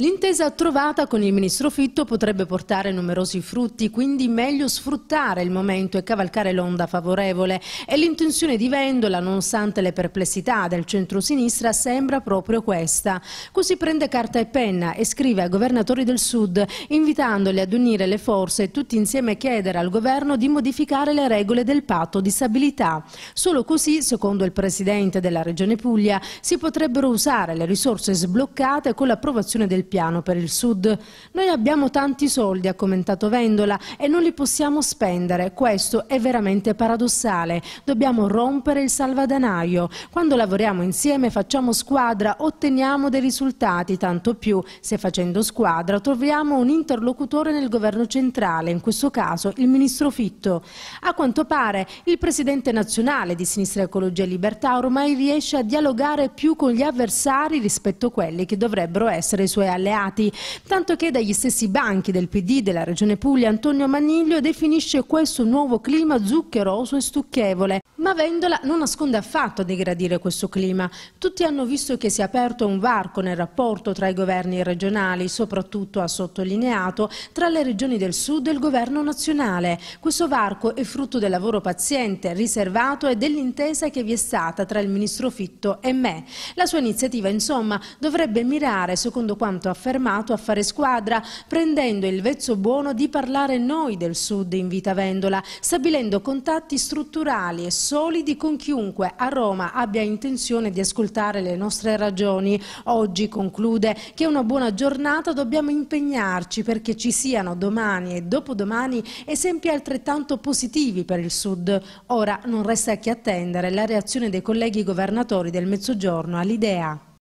L'intesa trovata con il ministro Fitto potrebbe portare numerosi frutti, quindi meglio sfruttare il momento e cavalcare l'onda favorevole. E l'intenzione di Vendola, nonostante le perplessità del centro-sinistra, sembra proprio questa. Così prende carta e penna e scrive ai governatori del Sud, invitandoli ad unire le forze e tutti insieme chiedere al governo di modificare le regole del patto di stabilità. Solo così, secondo il presidente della Regione Puglia, si potrebbero usare le risorse sbloccate con l'approvazione del piano per il Sud. Noi abbiamo tanti soldi, ha commentato Vendola, e non li possiamo spendere. Questo è veramente paradossale. Dobbiamo rompere il salvadanaio. Quando lavoriamo insieme, facciamo squadra, otteniamo dei risultati, tanto più se facendo squadra troviamo un interlocutore nel governo centrale, in questo caso il ministro Fitto. A quanto pare il presidente nazionale di Sinistra Ecologia e Libertà ormai riesce a dialogare più con gli avversari rispetto a quelli che dovrebbero essere i suoi alleati alleati, tanto che dagli stessi banchi del PD della Regione Puglia Antonio Maniglio definisce questo nuovo clima zuccheroso e stucchevole. Ma Vendola non nasconde affatto a degradire questo clima. Tutti hanno visto che si è aperto un varco nel rapporto tra i governi regionali, soprattutto ha sottolineato, tra le regioni del sud e il governo nazionale. Questo varco è frutto del lavoro paziente, riservato e dell'intesa che vi è stata tra il ministro Fitto e me. La sua iniziativa, insomma, dovrebbe mirare, secondo quanto stato affermato a fare squadra, prendendo il vezzo buono di parlare noi del Sud in Vita Vendola, stabilendo contatti strutturali e solidi con chiunque a Roma abbia intenzione di ascoltare le nostre ragioni. Oggi conclude che una buona giornata dobbiamo impegnarci perché ci siano domani e dopodomani esempi altrettanto positivi per il Sud. Ora non resta che attendere la reazione dei colleghi governatori del Mezzogiorno all'idea.